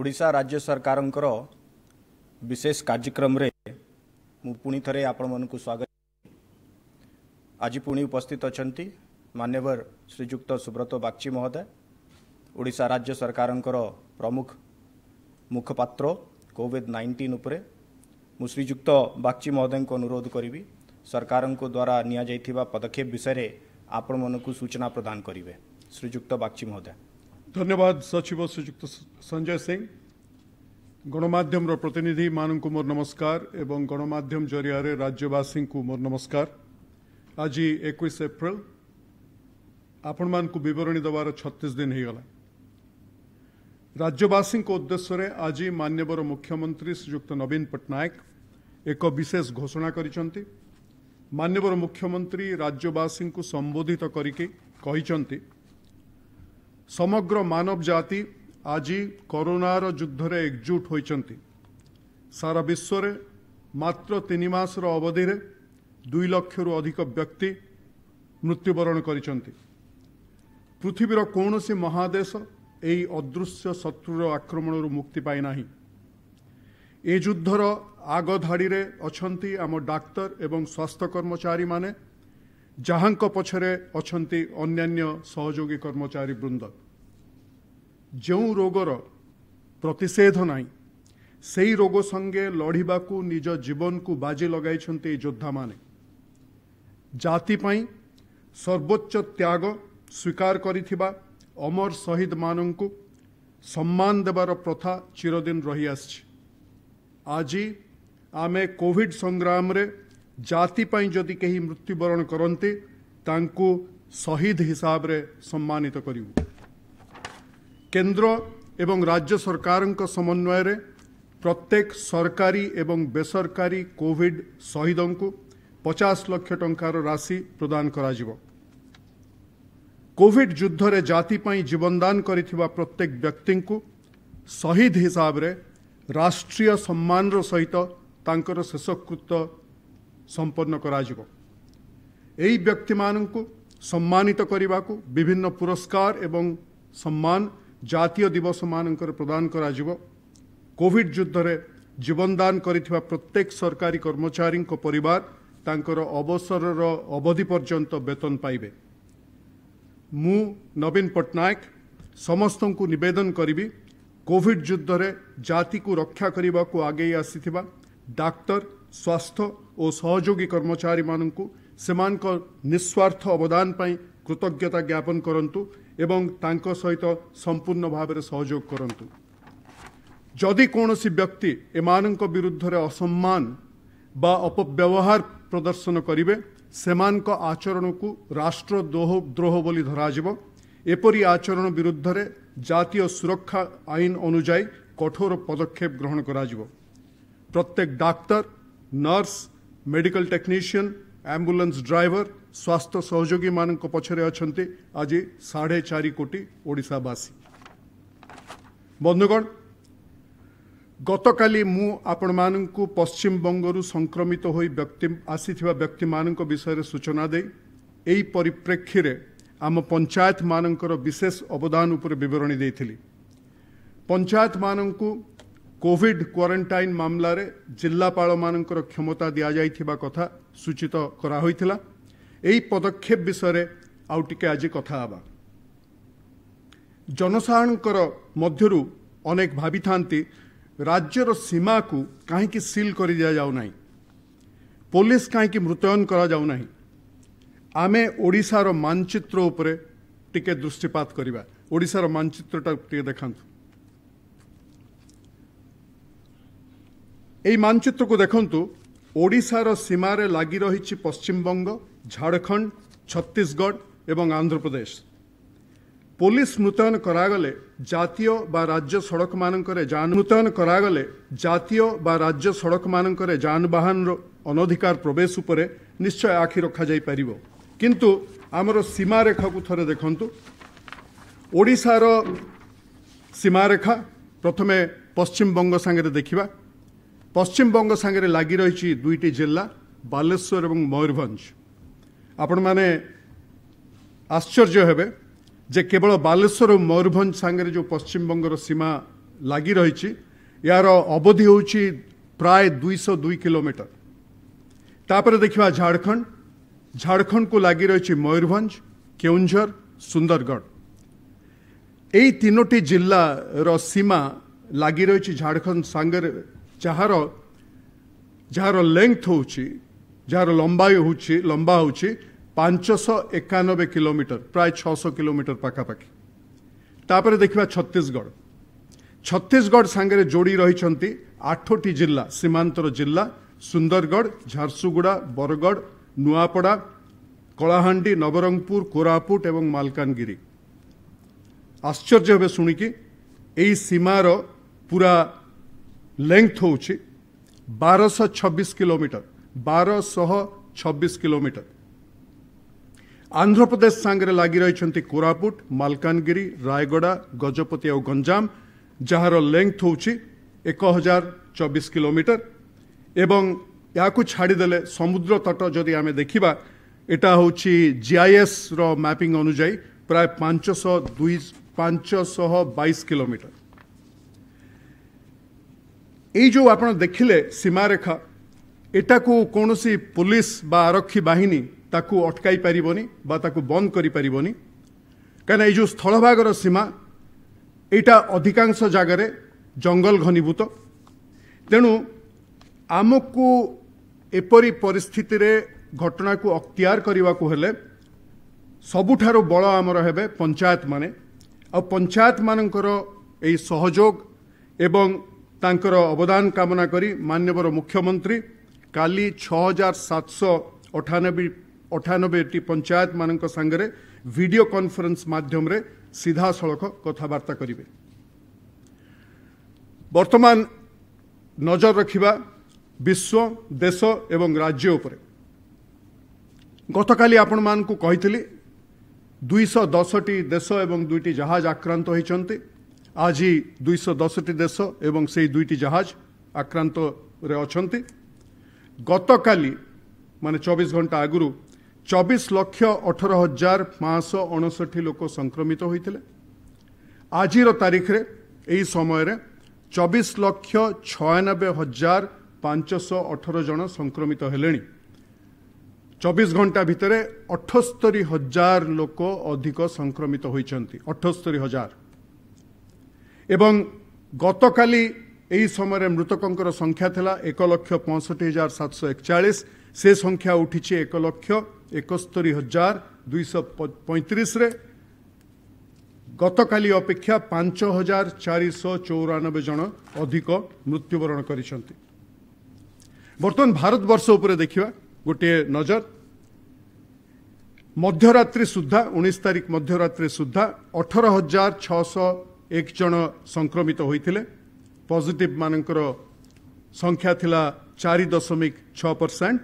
ଓଡ଼ିଶା ରାଜ୍ୟ ସରକାରଙ୍କର ବିଶେଷ କାର୍ଯ୍ୟକ୍ରମରେ ମୁଁ ପୁଣି ଥରେ ଆପଣମାନଙ୍କୁ ସ୍ୱାଗତ ଆଜି ପୁଣି ଉପସ୍ଥିତ ଅଛନ୍ତି ମାନ୍ୟବର ଶ୍ରୀଯୁକ୍ତ ସୁବ୍ରତ ବାଗ୍ଚି ମହୋଦୟ ଓଡ଼ିଶା ରାଜ୍ୟ ସରକାରଙ୍କର ପ୍ରମୁଖ ମୁଖପାତ୍ର କୋଭିଡ୍ ନାଇଣ୍ଟିନ୍ ଉପରେ ମୁଁ ଶ୍ରୀଯୁକ୍ତ ବାଗ୍ଚି ମହୋଦୟଙ୍କୁ ଅନୁରୋଧ କରିବି ସରକାରଙ୍କ ଦ୍ୱାରା ନିଆଯାଇଥିବା ପଦକ୍ଷେପ ବିଷୟରେ ଆପଣମାନଙ୍କୁ ସୂଚନା ପ୍ରଦାନ କରିବେ ଶ୍ରୀଯୁକ୍ତ ବାଗ୍ଚି ମହୋଦୟ ଧନ୍ୟବାଦ ସଚିବ ଶ୍ରୀଯୁକ୍ତ ସଞ୍ଜୟ ସିଂ ଗଣମାଧ୍ୟମର ପ୍ରତିନିଧିମାନଙ୍କୁ ମୋର ନମସ୍କାର ଏବଂ ଗଣମାଧ୍ୟମ ଜରିଆରେ ରାଜ୍ୟବାସୀଙ୍କୁ ମୋର ନମସ୍କାର ଆଜି ଏକୋଇଶ ଏପ୍ରିଲ ଆପଣମାନଙ୍କୁ ବିବରଣୀ ଦେବାର ଛତିଶ ଦିନ ହୋଇଗଲା ରାଜ୍ୟବାସୀଙ୍କ ଉଦ୍ଦେଶ୍ୟରେ ଆଜି ମାନ୍ୟବର ମୁଖ୍ୟମନ୍ତ୍ରୀ ଶ୍ରୀଯୁକ୍ତ ନବୀନ ପଟ୍ଟନାୟକ ଏକ ବିଶେଷ ଘୋଷଣା କରିଛନ୍ତି ମାନ୍ୟବର ମୁଖ୍ୟମନ୍ତ୍ରୀ ରାଜ୍ୟବାସୀଙ୍କୁ ସମ୍ବୋଧିତ କରିକି କହିଛନ୍ତି ସମଗ୍ର ମାନବ ଜାତି ଆଜି କରୋନାର ଯୁଦ୍ଧରେ ଏକଜୁଟ ହୋଇଛନ୍ତି ସାରା ବିଶ୍ୱରେ ମାତ୍ର ତିନି ମାସର ଅବଧିରେ ଦୁଇ ଲକ୍ଷରୁ ଅଧିକ ବ୍ୟକ୍ତି ମୃତ୍ୟୁବରଣ କରିଛନ୍ତି ପୃଥିବୀର କୌଣସି ମହାଦେଶ ଏହି ଅଦୃଶ୍ୟ ଶତ୍ରୁର ଆକ୍ରମଣରୁ ମୁକ୍ତି ପାଇନାହିଁ ଏ ଯୁଦ୍ଧର ଆଗ ଧାଡ଼ିରେ ଅଛନ୍ତି ଆମ ଡାକ୍ତର ଏବଂ ସ୍ୱାସ୍ଥ୍ୟ କର୍ମଚାରୀମାନେ ଯାହାଙ୍କ ପଛରେ ଅଛନ୍ତି ଅନ୍ୟାନ୍ୟ ସହଯୋଗୀ କର୍ମଚାରୀ ବୃନ୍ଦ ଯେଉଁ ରୋଗର ପ୍ରତିଷେଧ ନାହିଁ ସେହି ରୋଗ ସଙ୍ଗେ ଲଢ଼ିବାକୁ ନିଜ ଜୀବନକୁ ବାଜି ଲଗାଇଛନ୍ତି ଏହି ଯୋଦ୍ଧାମାନେ ଜାତି ପାଇଁ ସର୍ବୋଚ୍ଚ ତ୍ୟାଗ ସ୍ୱୀକାର କରିଥିବା ଅମର ଶହୀଦମାନଙ୍କୁ ସମ୍ମାନ ଦେବାର ପ୍ରଥା ଚିରଦିନ ରହିଆସିଛି ଆଜି ଆମେ କୋଭିଡ଼ ସଂଗ୍ରାମରେ ଜାତି ପାଇଁ ଯଦି କେହି ମୃତ୍ୟୁବରଣ କରନ୍ତି ତାଙ୍କୁ ସହିଦ ହିସାବରେ ସମ୍ମାନିତ କରିବୁ କେନ୍ଦ୍ର ଏବଂ ରାଜ୍ୟ ସରକାରଙ୍କ ସମନ୍ୱୟରେ ପ୍ରତ୍ୟେକ ସରକାରୀ ଏବଂ ବେସରକାରୀ କୋଭିଡ ସହିଦଙ୍କୁ ପଚାଶ ଲକ୍ଷ ଟଙ୍କାର ରାଶି ପ୍ରଦାନ କରାଯିବ କୋଭିଡ୍ ଯୁଦ୍ଧରେ ଜାତି ପାଇଁ ଜୀବନଦାନ କରିଥିବା ପ୍ରତ୍ୟେକ ବ୍ୟକ୍ତିଙ୍କୁ ସହିଦ ହିସାବରେ ରାଷ୍ଟ୍ରୀୟ ସମ୍ମାନର ସହିତ ତାଙ୍କର ଶେଷକୃତ ସମ୍ପନ୍ନ କରାଯିବ ଏହି ବ୍ୟକ୍ତିମାନଙ୍କୁ ସମ୍ମାନିତ କରିବାକୁ ବିଭିନ୍ନ ପୁରସ୍କାର ଏବଂ ସମ୍ମାନ ଜାତୀୟ ଦିବସମାନଙ୍କରେ ପ୍ରଦାନ କରାଯିବ କୋଭିଡ଼ ଯୁଦ୍ଧରେ ଜୀବନଦାନ କରିଥିବା ପ୍ରତ୍ୟେକ ସରକାରୀ କର୍ମଚାରୀଙ୍କ ପରିବାର ତାଙ୍କର ଅବସରର ଅବଧି ପର୍ଯ୍ୟନ୍ତ ବେତନ ପାଇବେ ମୁଁ ନବୀନ ପଟ୍ଟନାୟକ ସମସ୍ତଙ୍କୁ ନିବେଦନ କରିବି କୋଭିଡ୍ ଯୁଦ୍ଧରେ ଜାତିକୁ ରକ୍ଷା କରିବାକୁ ଆଗେଇ ଆସିଥିବା ଡାକ୍ତର ସ୍ୱାସ୍ଥ୍ୟ ଓ ସହଯୋଗୀ କର୍ମଚାରୀମାନଙ୍କୁ ସେମାନଙ୍କ ନିଃସ୍ୱାର୍ଥ ଅବଦାନ ପାଇଁ କୃତଜ୍ଞତା ଜ୍ଞାପନ କରନ୍ତୁ ଏବଂ ତାଙ୍କ ସହିତ ସମ୍ପୂର୍ଣ୍ଣ ଭାବରେ ସହଯୋଗ କରନ୍ତୁ ଯଦି କୌଣସି ବ୍ୟକ୍ତି ଏମାନଙ୍କ ବିରୁଦ୍ଧରେ ଅସମ୍ମାନ ବା ଅପବ୍ୟବହାର ପ୍ରଦର୍ଶନ କରିବେ ସେମାନଙ୍କ ଆଚରଣକୁ ରାଷ୍ଟ୍ର ଦୋହ ଦ୍ରୋହ ବୋଲି ଧରାଯିବ ଏପରି ଆଚରଣ ବିରୁଦ୍ଧରେ ଜାତୀୟ ସୁରକ୍ଷା ଆଇନ ଅନୁଯାୟୀ କଠୋର ପଦକ୍ଷେପ ଗ୍ରହଣ କରାଯିବ ପ୍ରତ୍ୟେକ doctor nurse medical technician ambulance driver ସ୍ୱାସ୍ଥ୍ୟ ସହଯୋଗୀମାନଙ୍କ ପଛରେ ଅଛନ୍ତି ଆଜି ସାଢ଼େ ଚାରି କୋଟି ଓଡ଼ିଶାବାସୀ ବନ୍ଧୁଗଣ ଗତକାଲି ମୁଁ ଆପଣମାନଙ୍କୁ ପଶ୍ଚିମବଙ୍ଗରୁ ସଂକ୍ରମିତ ହୋଇ ବ୍ୟକ୍ତି ଆସିଥିବା ବ୍ୟକ୍ତିମାନଙ୍କ ବିଷୟରେ ସୂଚନା ଦେଇ ଏହି ପରିପ୍ରେକ୍ଷୀରେ ଆମ ପଞ୍ଚାୟତମାନଙ୍କର ବିଶେଷ ଅବଦାନ ଉପରେ ବିବରଣୀ ଦେଇଥିଲି ପଞ୍ଚାୟତମାନଙ୍କୁ କୋଭିଡ୍ କ୍ୱାରେଣ୍ଟାଇନ୍ ମାମଲାରେ ଜିଲ୍ଲାପାଳମାନଙ୍କର କ୍ଷମତା ଦିଆଯାଇଥିବା କଥା ସୂଚିତ କରାହୋଇଥିଲା ଏହି ପଦକ୍ଷେପ ବିଷୟରେ ଆଉ ଟିକେ ଆଜି କଥା ହେବା ଜନସାଧାରଣଙ୍କର ମଧ୍ୟରୁ ଅନେକ ଭାବିଥାନ୍ତି ରାଜ୍ୟର ସୀମାକୁ କାହିଁକି ସିଲ୍ କରିଦିଆଯାଉନାହିଁ ପୋଲିସ କାହିଁକି ମୃତୟନ କରାଯାଉନାହିଁ ଆମେ ଓଡ଼ିଶାର ମାନଚିତ୍ର ଉପରେ ଟିକେ ଦୃଷ୍ଟିପାତ କରିବା ଓଡ଼ିଶାର ମାନଚିତ୍ରଟା ଟିକେ ଦେଖାନ୍ତୁ ଏହି ମାନଚିତ୍ରକୁ ଦେଖନ୍ତୁ ଓଡ଼ିଶାର ସୀମାରେ ଲାଗି ରହିଛି ପଶ୍ଚିମବଙ୍ଗ ଝାଡ଼ଖଣ୍ଡ ଛତିଶଗଡ଼ ଏବଂ ଆନ୍ଧ୍ରପ୍ରଦେଶ ପୋଲିସ ମୁତୟନ କରାଗଲେ ଜାତୀୟ ବା ରାଜ୍ୟ ସଡ଼କମାନଙ୍କରେ ମୁତୟନ କରାଗଲେ ଜାତୀୟ ବା ରାଜ୍ୟ ସଡ଼କମାନଙ୍କରେ ଯାନବାହନର ଅନଧିକାର ପ୍ରବେଶ ଉପରେ ନିଶ୍ଚୟ ଆଖି ରଖାଯାଇପାରିବ କିନ୍ତୁ ଆମର ସୀମାରେଖାକୁ ଥରେ ଦେଖନ୍ତୁ ଓଡ଼ିଶାର ସୀମାରେଖା ପ୍ରଥମେ ପଶ୍ଚିମବଙ୍ଗ ସାଙ୍ଗରେ ଦେଖିବା ପଶ୍ଚିମବଙ୍ଗ ସାଙ୍ଗରେ ଲାଗି ରହିଛି ଦୁଇଟି ଜିଲ୍ଲା ବାଲେଶ୍ୱର ଏବଂ ମୟୂରଭଞ୍ଜ ଆପଣମାନେ ଆଶ୍ଚର୍ଯ୍ୟ ହେବେ ଯେ କେବଳ ବାଲେଶ୍ୱର ଓ ମୟୂରଭଞ୍ଜ ସାଙ୍ଗରେ ଯେଉଁ ପଶ୍ଚିମବଙ୍ଗର ସୀମା ଲାଗି ରହିଛି ଏହାର ଅବଧି ହେଉଛି ପ୍ରାୟ ଦୁଇଶହ ଦୁଇ କିଲୋମିଟର ତାପରେ ଦେଖିବା ଝାଡ଼ଖଣ୍ଡ ଝାଡ଼ଖଣ୍ଡକୁ ଲାଗି ରହିଛି ମୟୂରଭଞ୍ଜ କେଉଁଝର ସୁନ୍ଦରଗଡ଼ ଏହି ତିନୋଟି ଜିଲ୍ଲାର ସୀମା ଲାଗି ରହିଛି ଝାଡ଼ଖଣ୍ଡ ସାଙ୍ଗରେ ଯାହାର ଯାହାର ଲେନ୍ଥ ହେଉଛି ଯାହାର ଲମ୍ବା ହେଉଛି ଲମ୍ବା ହେଉଛି ପାଞ୍ଚଶହ ଏକାନବେ କିଲୋମିଟର ପ୍ରାୟ ଛଅଶହ କିଲୋମିଟର ପାଖାପାଖି ତାପରେ ଦେଖିବା ଛତିଶଗଡ଼ ଛତିଶଗଡ଼ ସାଙ୍ଗରେ ଯୋଡ଼ି ରହିଛନ୍ତି ଆଠଟି ଜିଲ୍ଲା ସୀମାନ୍ତର ଜିଲ୍ଲା ସୁନ୍ଦରଗଡ଼ ଝାରସୁଗୁଡ଼ା ବରଗଡ଼ ନୂଆପଡ଼ା କଳାହାଣ୍ଡି ନବରଙ୍ଗପୁର କୋରାପୁଟ ଏବଂ ମାଲକାନଗିରି ଆଶ୍ଚର୍ଯ୍ୟ ହେବେ ଶୁଣିକି ଏହି ସୀମାର ପୁରା लेंथ हूँ बारश छब्बीस किलोमीटर बारश छब्बीस किलोमीटर आंध्रप्रदेश सांगे लगी रही कोरापुट मलकानगिरी रायगड़ा गजपति और गंजाम जार लेंथ हूँ एक हजार चबीश किलोमीटर एवं या छाड़देले समुद्र तट जदि आम देखा এটা হচ্ছে জিআইএস র ম্যাপিং অনুযায়ী প্রায় পাঁচশহ দুই পাঁচশহ বাইশ কিলোমিটার ଏଇ ଯେଉଁ ଆପଣ ଦେଖିଲେ ସୀମାରେଖା ଏଟାକୁ କୌଣସି ପୋଲିସ ବା ଆରକ୍ଷୀ ବାହିନୀ ତାକୁ ଅଟକାଇ ପାରିବନି ବା ତାକୁ ବନ୍ଦ କରିପାରିବନି କାହିଁକିନା ଏଇ ଯେଉଁ ସ୍ଥଳଭାଗର ସୀମା ଏଇଟା ଅଧିକାଂଶ ଜାଗାରେ ଜଙ୍ଗଲ ଘନୀଭୂତ ତେଣୁ ଆମକୁ ଏପରି ପରିସ୍ଥିତିରେ ଘଟଣାକୁ ଅକ୍ତିଆର କରିବାକୁ ହେଲେ ସବୁଠାରୁ ବଳ ଆମର ହେବେ ପଞ୍ଚାୟତମାନେ ଆଉ ପଞ୍ଚାୟତମାନଙ୍କର ଏଇ ସହଯୋଗ ଏବଂ ତାଙ୍କର ଅବଦାନ କାମନା କରି ମାନ୍ୟବର ମୁଖ୍ୟମନ୍ତ୍ରୀ କାଲି ଛଅ ହଜାର ସାତଶହ ଅଠାନବେ ଅଠାନବେଟି ପଞ୍ଚାୟତମାନଙ୍କ ସାଙ୍ଗରେ ଭିଡ଼ିଓ କନ୍ଫରେନ୍ସ ମାଧ୍ୟମରେ ସିଧାସଳଖ କଥାବାର୍ତ୍ତା କରିବେ ବର୍ତ୍ତମାନ ନଜର ରଖିବା ବିଶ୍ୱ ଦେଶ ଏବଂ ରାଜ୍ୟ ଉପରେ ଗତକାଲି ଆପଣମାନଙ୍କୁ କହିଥିଲି ଦୁଇଶହ ଦଶଟି ଦେଶ ଏବଂ ଦୁଇଟି ଜାହାଜ ଆକ୍ରାନ୍ତ ହୋଇଛନ୍ତି ଆଜି ଦୁଇଶହ ଦଶଟି ଦେଶ ଏବଂ ସେହି ଦୁଇଟି ଜାହାଜ ଆକ୍ରାନ୍ତରେ ଅଛନ୍ତି ଗତକାଲି ମାନେ ଚବିଶ ଘଣ୍ଟା ଆଗରୁ ଚବିଶ ଲକ୍ଷ ଅଠର ହଜାର ପାଞ୍ଚଶହ ଅଣଷଠି ଲୋକ ସଂକ୍ରମିତ ହୋଇଥିଲେ ଆଜିର ତାରିଖରେ ଏହି ସମୟରେ ଚବିଶ ଲକ୍ଷ ଛୟାନବେ ହଜାର ପାଞ୍ଚଶହ ଅଠର ଜଣ ସଂକ୍ରମିତ ହେଲେଣି ଚବିଶ ଘଣ୍ଟା ଭିତରେ ଅଠସ୍ତରି ହଜାର ଲୋକ ଅଧିକ ସଂକ୍ରମିତ ହୋଇଛନ୍ତି ଅଠସ୍ତରି ହଜାର ଏବଂ ଗତକାଲି ଏହି ସମୟରେ ମୃତକଙ୍କର ସଂଖ୍ୟା ଥିଲା ଏକ ଲକ୍ଷ ପଞ୍ଚଷଠି ହଜାର ସାତଶହ ଏକଚାଳିଶ ସେ ସଂଖ୍ୟା ଉଠିଛି ଏକ ଲକ୍ଷ ଏକସ୍ତରୀ ହଜାର ଦୁଇଶହ ପଇଁତିରିଶରେ ଗତକାଲି ଅପେକ୍ଷା ପାଞ୍ଚ ହଜାର ଚାରିଶହ ଚଉରାନବେ ଜଣ ଅଧିକ ମୃତ୍ୟୁବରଣ କରିଛନ୍ତି ବର୍ତ୍ତମାନ ଭାରତବର୍ଷ ଉପରେ ଦେଖିବା ଗୋଟିଏ ନଜର ମଧ୍ୟରାତ୍ରି ସୁଦ୍ଧା ଉଣେଇଶ ତାରିଖ ମଧ୍ୟରାତ୍ରି ସୁଦ୍ଧା ଅଠର ହଜାର ଛଅଶହ ଏକ ଜଣ ସଂକ୍ରମିତ ହୋଇଥିଲେ ପଜିଟିଭମାନଙ୍କର ସଂଖ୍ୟା ଥିଲା ଚାରି ଦଶମିକ ଛଅ ପରସେଣ୍ଟ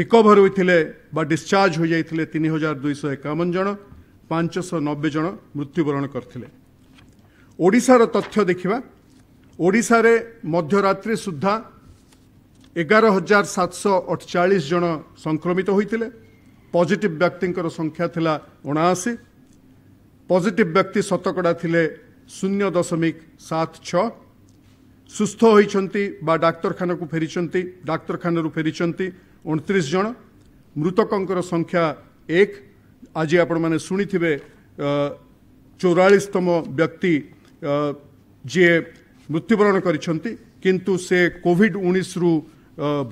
ରିକଭର ହୋଇଥିଲେ ବା ଡିସ୍ଚାର୍ଜ ହୋଇଯାଇଥିଲେ ତିନି ହଜାର ଦୁଇଶହ ଏକାବନ ଜଣ ପାଞ୍ଚଶହ ନବେ ଜଣ ମୃତ୍ୟୁବରଣ କରିଥିଲେ ଓଡ଼ିଶାର ତଥ୍ୟ ଦେଖିବା ଓଡ଼ିଶାରେ ମଧ୍ୟରାତ୍ରି ସୁଦ୍ଧା ଏଗାର ହଜାର ସାତଶହ ଅଠଚାଳିଶ ଜଣ ସଂକ୍ରମିତ ହୋଇଥିଲେ ପଜିଟିଭ୍ ବ୍ୟକ୍ତିଙ୍କର ସଂଖ୍ୟା ଥିଲା ଅଣାଅଶୀ ପଜିଟିଭ୍ ବ୍ୟକ୍ତି ଶତକଡ଼ା ଥିଲେ ଶୂନ୍ୟ ଦଶମିକ ସାତ ଛଅ ସୁସ୍ଥ ହୋଇଛନ୍ତି ବା ଡାକ୍ତରଖାନାକୁ ଫେରିଛନ୍ତି ଡାକ୍ତରଖାନାରୁ ଫେରିଛନ୍ତି ଅଣତିରିଶ ଜଣ ମୃତକଙ୍କର ସଂଖ୍ୟା ଏକ ଆଜି ଆପଣମାନେ ଶୁଣିଥିବେ ଚଉରାଳିଶତମ ବ୍ୟକ୍ତି ଯିଏ ମୃତ୍ୟୁବରଣ କରିଛନ୍ତି କିନ୍ତୁ ସେ କୋଭିଡ଼ ଉଣେଇଶରୁ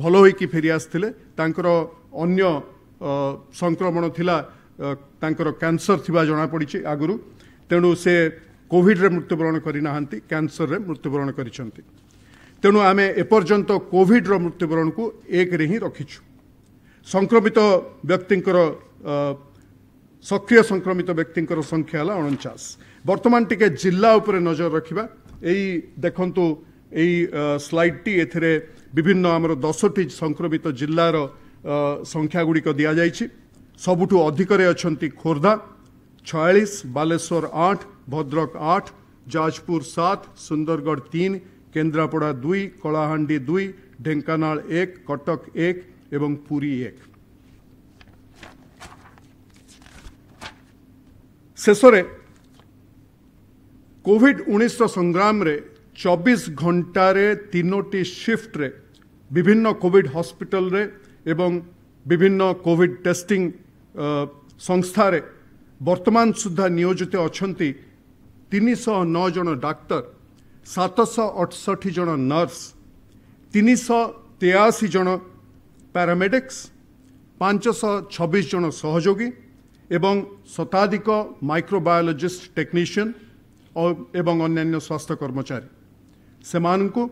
ଭଲ ହୋଇକି ଫେରିଆସିଥିଲେ ତାଙ୍କର ଅନ୍ୟ ସଂକ୍ରମଣ ଥିଲା ତାଙ୍କର କ୍ୟାନ୍ସର ଥିବା ଜଣାପଡ଼ିଛି ଆଗରୁ ତେଣୁ ସେ କୋଭିଡରେ ମୃତ୍ୟୁବରଣ କରିନାହାନ୍ତି କ୍ୟାନ୍ସରରେ ମୃତ୍ୟୁବରଣ କରିଛନ୍ତି ତେଣୁ ଆମେ ଏପର୍ଯ୍ୟନ୍ତ କୋଭିଡର ମୃତ୍ୟୁବରଣକୁ ଏକରେ ହିଁ ରଖିଛୁ ସଂକ୍ରମିତ ବ୍ୟକ୍ତିଙ୍କର ସକ୍ରିୟ ସଂକ୍ରମିତ ବ୍ୟକ୍ତିଙ୍କର ସଂଖ୍ୟା ହେଲା ଅଣଚାଶ ବର୍ତ୍ତମାନ ଟିକେ ଜିଲ୍ଲା ଉପରେ ନଜର ରଖିବା ଏଇ ଦେଖନ୍ତୁ ଏଇ ସ୍ଲାଇଡ୍ଟି ଏଥିରେ ବିଭିନ୍ନ ଆମର ଦଶଟି ସଂକ୍ରମିତ ଜିଲ୍ଲାର ସଂଖ୍ୟା ଗୁଡ଼ିକ ଦିଆଯାଇଛି ସବୁଠୁ ଅଧିକରେ ଅଛନ୍ତି ଖୋର୍ଦ୍ଧା ଛୟାଳିଶ ବାଲେଶ୍ୱର ଆଠ ଭଦ୍ରକ ଆଠ ଯାଜପୁର ସାତ ସୁନ୍ଦରଗଡ଼ ତିନି କେନ୍ଦ୍ରାପଡ଼ା ଦୁଇ କଳାହାଣ୍ଡି ଦୁଇ ଢେଙ୍କାନାଳ ଏକ କଟକ ଏକ ଏବଂ ପୁରୀ ଏକ ଶେଷରେ କୋଭିଡ଼ ଉଣେଇଶର ସଂଗ୍ରାମରେ ଚବିଶ ଘଣ୍ଟାରେ ତିନୋଟି ସିଫ୍ଟରେ ବିଭିନ୍ନ କୋଭିଡ୍ ହସ୍ପିଟାଲରେ ଏବଂ ବିଭିନ୍ନ କୋଭିଡ୍ ଟେଷ୍ଟିଂ ସଂସ୍ଥାରେ ବର୍ତ୍ତମାନ ସୁଦ୍ଧା ନିୟୋଜିତ ଅଛନ୍ତି ତିନିଶହ ନଅ ଜଣ ଡାକ୍ତର ସାତଶହ ଅଠଷଠି ଜଣ ନର୍ସ ତିନିଶହ ତେୟାଅଶୀ ଜଣ ପ୍ୟାରାମେଡିକ୍ସ ପାଞ୍ଚଶହ ଛବିଶ ଜଣ ସହଯୋଗୀ ଏବଂ ଶତାଧିକ ମାଇକ୍ରୋବାୟୋଲୋଜିଷ୍ଟ ଟେକ୍ନିସିଆନ୍ ଏବଂ ଅନ୍ୟାନ୍ୟ ସ୍ୱାସ୍ଥ୍ୟ କର୍ମଚାରୀ ସେମାନଙ୍କୁ